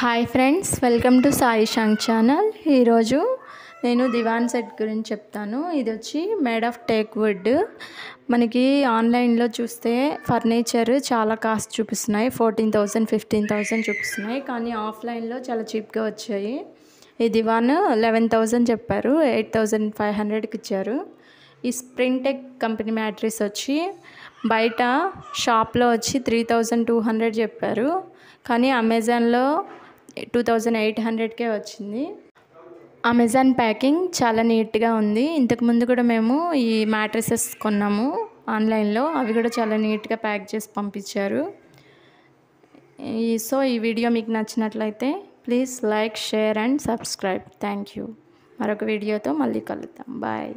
hi friends welcome to Sai షాంగ్ channel ఈరోజు నేను దివాన్ సెట్ గురించి చెప్తాను ఇది వచ్చి మేడ్ ఆఫ్ టేక్ వుడ్ మనకి ఆన్లైన్లో చూస్తే ఫర్నిచర్ చాలా కాస్ట్ చూపిస్తున్నాయి ఫోర్టీన్ థౌజండ్ ఫిఫ్టీన్ థౌజండ్ చూపిస్తున్నాయి కానీ ఆఫ్లైన్లో చాలా చీప్గా వచ్చాయి ఈ దివాన్ లెవెన్ థౌజండ్ చెప్పారు ఎయిట్ థౌజండ్ ఫైవ్ హండ్రెడ్కి ఇచ్చారు ఈ స్ప్రింటెక్ కంపెనీ మ్యాట్రిస్ వచ్చి బయట షాప్లో వచ్చి త్రీ థౌజండ్ టూ హండ్రెడ్ చెప్పారు కానీ అమెజాన్లో టూ థౌజండ్ ఎయిట్ హండ్రెడ్కే వచ్చింది అమెజాన్ ప్యాకింగ్ చాలా నీట్గా ఉంది ఇంతకుముందు కూడా మేము ఈ మ్యాట్రసెస్ కొన్నాము ఆన్లైన్లో అవి కూడా చాలా నీట్గా ప్యాక్ చేసి పంపించారు ఈ సో ఈ వీడియో మీకు నచ్చినట్లయితే please like share and subscribe thank you మరొక వీడియోతో మళ్ళీ కలుద్దాం బాయ్